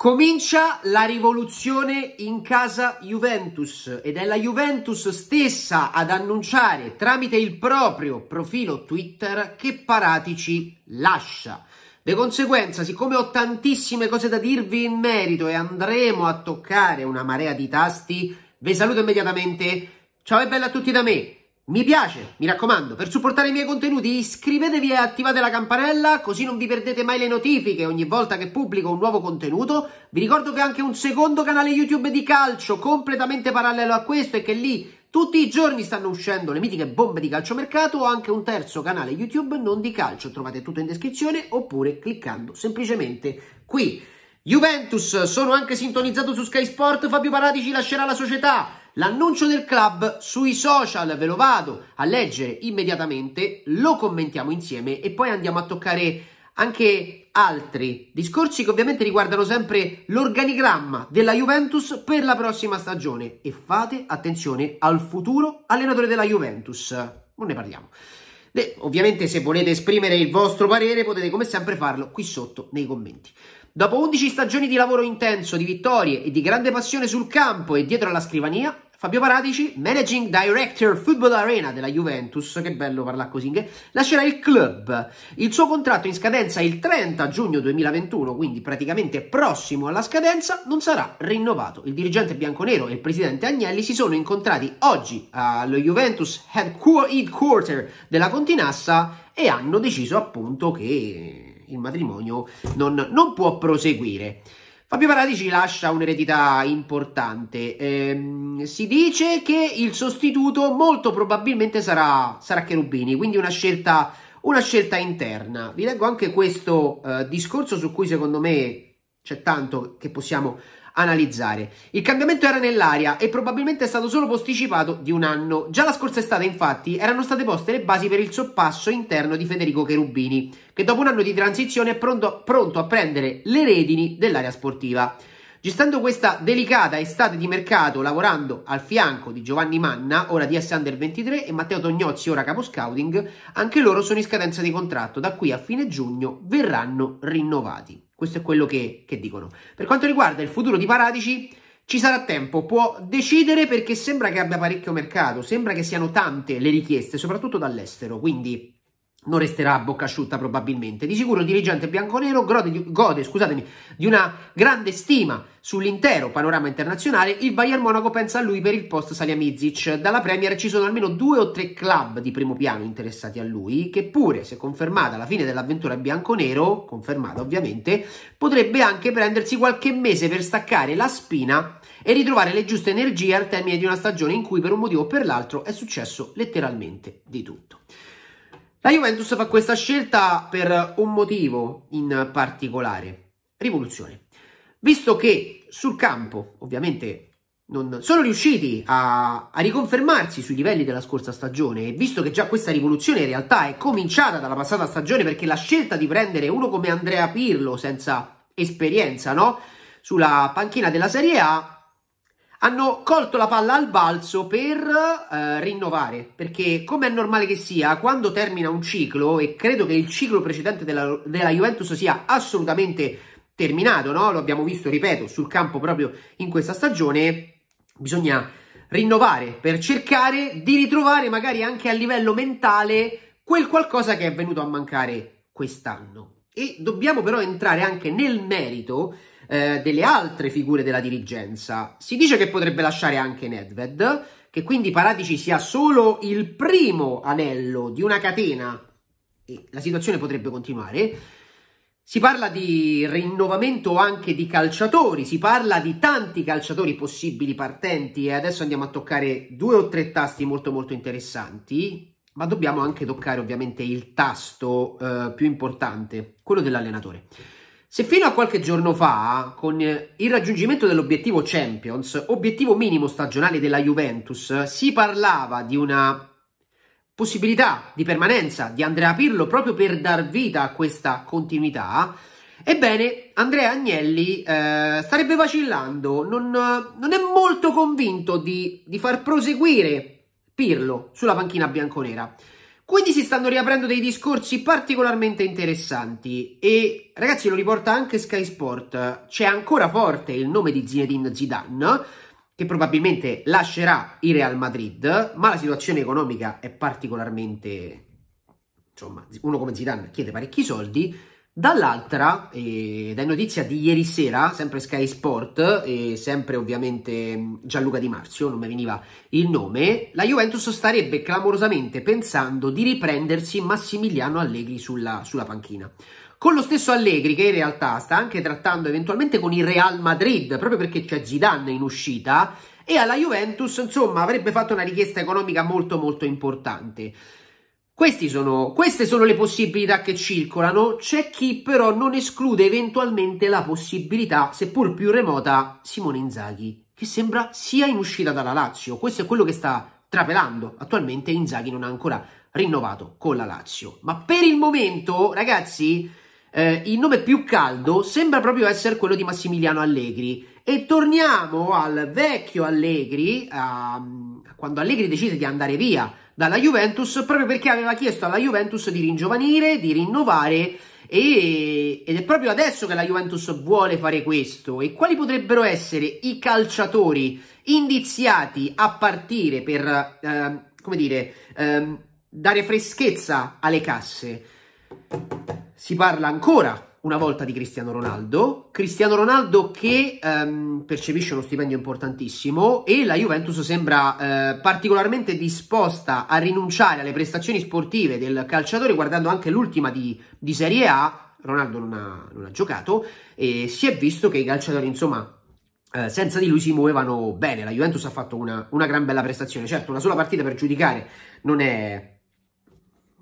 Comincia la rivoluzione in casa Juventus ed è la Juventus stessa ad annunciare tramite il proprio profilo Twitter che Paratici lascia. Di conseguenza, siccome ho tantissime cose da dirvi in merito e andremo a toccare una marea di tasti, vi saluto immediatamente. Ciao e bella a tutti da me. Mi piace, mi raccomando, per supportare i miei contenuti iscrivetevi e attivate la campanella così non vi perdete mai le notifiche ogni volta che pubblico un nuovo contenuto. Vi ricordo che ho anche un secondo canale YouTube di calcio completamente parallelo a questo e che lì tutti i giorni stanno uscendo le mitiche bombe di calciomercato. o anche un terzo canale YouTube non di calcio, trovate tutto in descrizione oppure cliccando semplicemente qui. Juventus, sono anche sintonizzato su Sky Sport, Fabio Parati ci lascerà la società. L'annuncio del club sui social ve lo vado a leggere immediatamente, lo commentiamo insieme e poi andiamo a toccare anche altri discorsi che ovviamente riguardano sempre l'organigramma della Juventus per la prossima stagione e fate attenzione al futuro allenatore della Juventus, non ne parliamo. Beh, ovviamente se volete esprimere il vostro parere potete come sempre farlo qui sotto nei commenti. Dopo 11 stagioni di lavoro intenso, di vittorie e di grande passione sul campo e dietro alla scrivania, Fabio Paratici, managing director Football Arena della Juventus, che bello parlare così, lascerà il club. Il suo contratto in scadenza il 30 giugno 2021, quindi praticamente prossimo alla scadenza, non sarà rinnovato. Il dirigente bianconero e il presidente Agnelli si sono incontrati oggi allo Juventus headquarter della Continassa e hanno deciso appunto che il matrimonio non, non può proseguire. Fabio ci lascia un'eredità importante. Eh, si dice che il sostituto molto probabilmente sarà, sarà Cherubini, quindi una scelta, una scelta, interna. Vi leggo anche questo eh, discorso su cui secondo me c'è tanto che possiamo analizzare. Il cambiamento era nell'aria e probabilmente è stato solo posticipato di un anno. Già la scorsa estate, infatti, erano state poste le basi per il soppasso interno di Federico Cherubini, che dopo un anno di transizione è pronto, pronto a prendere le redini dell'area sportiva. Gestendo questa delicata estate di mercato, lavorando al fianco di Giovanni Manna, ora DS Under 23, e Matteo Tognozzi, ora capo scouting, anche loro sono in scadenza di contratto. Da qui a fine giugno verranno rinnovati. Questo è quello che, che dicono. Per quanto riguarda il futuro di Paratici, ci sarà tempo, può decidere perché sembra che abbia parecchio mercato, sembra che siano tante le richieste, soprattutto dall'estero, quindi non resterà a bocca asciutta probabilmente. Di sicuro il dirigente bianconero gode, gode scusatemi, di una grande stima sull'intero panorama internazionale. Il Bayern Monaco pensa a lui per il post Saliamidzic. Dalla Premier ci sono almeno due o tre club di primo piano interessati a lui, che pure, se confermata la fine dell'avventura bianconero, confermata ovviamente, potrebbe anche prendersi qualche mese per staccare la spina e ritrovare le giuste energie al termine di una stagione in cui per un motivo o per l'altro è successo letteralmente di tutto. La Juventus fa questa scelta per un motivo in particolare, rivoluzione. Visto che sul campo, ovviamente, non sono riusciti a, a, riconfermarsi sui livelli della scorsa stagione e visto che già questa rivoluzione in realtà è cominciata dalla passata stagione perché la scelta di prendere uno come Andrea Pirlo senza esperienza no? sulla panchina della Serie A hanno colto la palla al balzo per eh, rinnovare, perché come è normale che sia, quando termina un ciclo, e credo che il ciclo precedente della, della Juventus sia assolutamente terminato, no? lo abbiamo visto, ripeto, sul campo proprio in questa stagione, bisogna rinnovare per cercare di ritrovare magari anche a livello mentale quel qualcosa che è venuto a mancare quest'anno. E dobbiamo però entrare anche nel merito eh, delle altre figure della dirigenza. Si dice che potrebbe lasciare anche Nedved, che quindi Paratici sia solo il primo anello di una catena e la situazione potrebbe continuare. Si parla di rinnovamento anche di calciatori, si parla di tanti calciatori possibili partenti e adesso andiamo a toccare due o tre tasti molto molto interessanti, ma dobbiamo anche toccare ovviamente il tasto eh, più importante, quello dell'allenatore. Se fino a qualche giorno fa, con eh, il raggiungimento dell'obiettivo Champions, obiettivo minimo stagionale della Juventus, si parlava di una possibilità di permanenza di Andrea Pirlo proprio per dar vita a questa continuità, ebbene Andrea Agnelli eh, starebbe vacillando, non, non, è molto convinto di, di far proseguire Pirlo sulla panchina bianconera. Quindi si stanno riaprendo dei discorsi particolarmente interessanti e ragazzi lo riporta anche Sky Sport, c'è ancora forte il nome di Zinedine Zidane che probabilmente lascerà il Real Madrid, ma la situazione economica è particolarmente insomma, uno come Zidane chiede parecchi soldi Dall'altra, ed eh, è notizia di ieri sera, sempre Sky Sport e sempre ovviamente mm, Gianluca Di Marzio, non mi veniva il nome, la Juventus starebbe clamorosamente pensando di riprendersi Massimiliano Allegri sulla, sulla panchina. Con lo stesso Allegri che in realtà sta anche trattando eventualmente con il Real Madrid, proprio perché c'è Zidane in uscita, e alla Juventus insomma avrebbe fatto una richiesta economica molto molto importante. Sono, queste sono le possibilità che circolano, c'è chi però non esclude eventualmente la possibilità, seppur più remota, Simone Inzaghi, che sembra sia in uscita dalla Lazio. Questo è quello che sta trapelando. Attualmente Inzaghi non ha ancora rinnovato con la Lazio. Ma per il momento, ragazzi, eh, il nome più caldo sembra proprio essere quello di Massimiliano Allegri. E torniamo al vecchio Allegri, a, ehm, quando Allegri decise di andare via dalla Juventus, proprio perché aveva chiesto alla Juventus di ringiovanire, di rinnovare e, ed è proprio adesso che la Juventus vuole fare questo. E quali potrebbero essere i calciatori indiziati a partire per, eh, come dire, eh, dare freschezza alle casse? Si parla ancora una volta di Cristiano Ronaldo, Cristiano Ronaldo che ehm, percepisce uno stipendio importantissimo e la Juventus sembra eh, particolarmente disposta a rinunciare alle prestazioni sportive del calciatore guardando anche l'ultima di, di Serie A, Ronaldo non ha, non ha giocato e si è visto che i calciatori insomma eh, senza di lui si muovevano bene. La Juventus ha fatto una, una, gran bella prestazione. Certo, una sola partita per giudicare non è,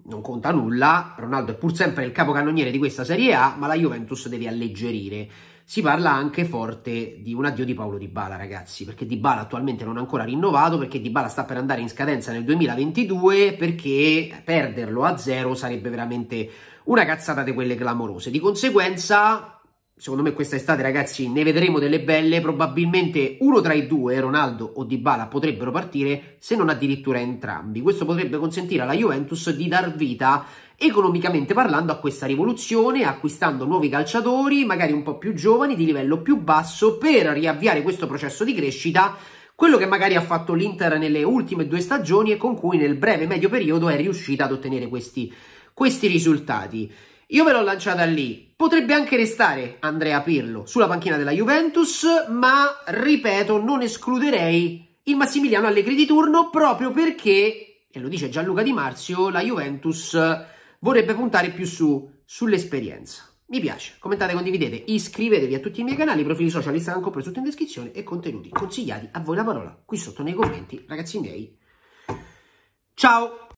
non conta nulla, Ronaldo è pur sempre il capocannoniere di questa Serie A, ma la Juventus deve alleggerire. Si parla anche forte di un addio di Paolo Dybala, ragazzi, perché Dybala attualmente non è ancora rinnovato, perché Dybala sta per andare in scadenza nel 2022, perché perderlo a zero sarebbe veramente una cazzata di quelle clamorose. Di conseguenza secondo me questa estate ragazzi ne vedremo delle belle, probabilmente uno tra i due, Ronaldo o Dybala, potrebbero partire se non addirittura entrambi. Questo potrebbe consentire alla Juventus di dar vita economicamente parlando a questa rivoluzione, acquistando nuovi calciatori, magari un po' più giovani, di livello più basso, per riavviare questo processo di crescita quello che magari ha fatto l'Inter nelle ultime due stagioni e con cui nel breve medio periodo è riuscita ad ottenere questi, questi risultati. Io ve l'ho lanciata lì. Potrebbe anche restare Andrea Pirlo sulla panchina della Juventus, ma ripeto, non escluderei il Massimiliano Allegri di turno proprio perché, e lo dice Gianluca Di Marzio, la Juventus vorrebbe puntare più su sull'esperienza. Mi piace, commentate, condividete, iscrivetevi a tutti i miei canali, i profili social saranno ancora tutto in descrizione e contenuti consigliati a voi la parola qui sotto nei commenti, ragazzi miei. Ciao!